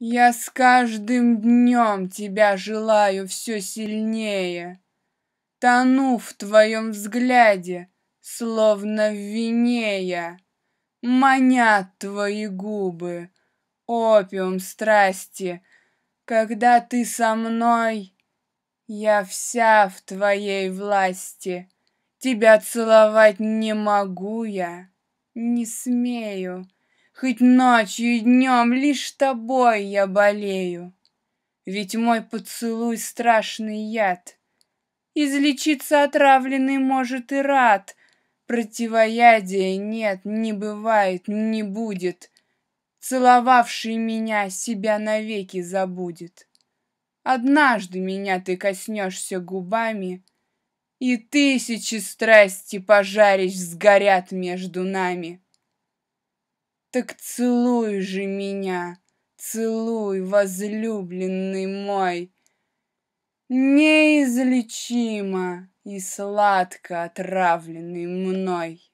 Я с каждым днем тебя желаю все сильнее. Тону в твоем взгляде, словно в вине я. Манят твои губы, опиум страсти. Когда ты со мной, я вся в твоей власти. Тебя целовать не могу я, не смею. Хоть ночью и днем лишь тобой я болею. Ведь мой поцелуй — страшный яд. Излечиться отравленный может и рад. Противоядия нет, не бывает, не будет. Целовавший меня себя навеки забудет. Однажды меня ты коснешься губами, И тысячи страсти пожарищ сгорят между нами. Так целуй же меня, целуй, возлюбленный мой. Неизлечимо и сладко отравленный мной.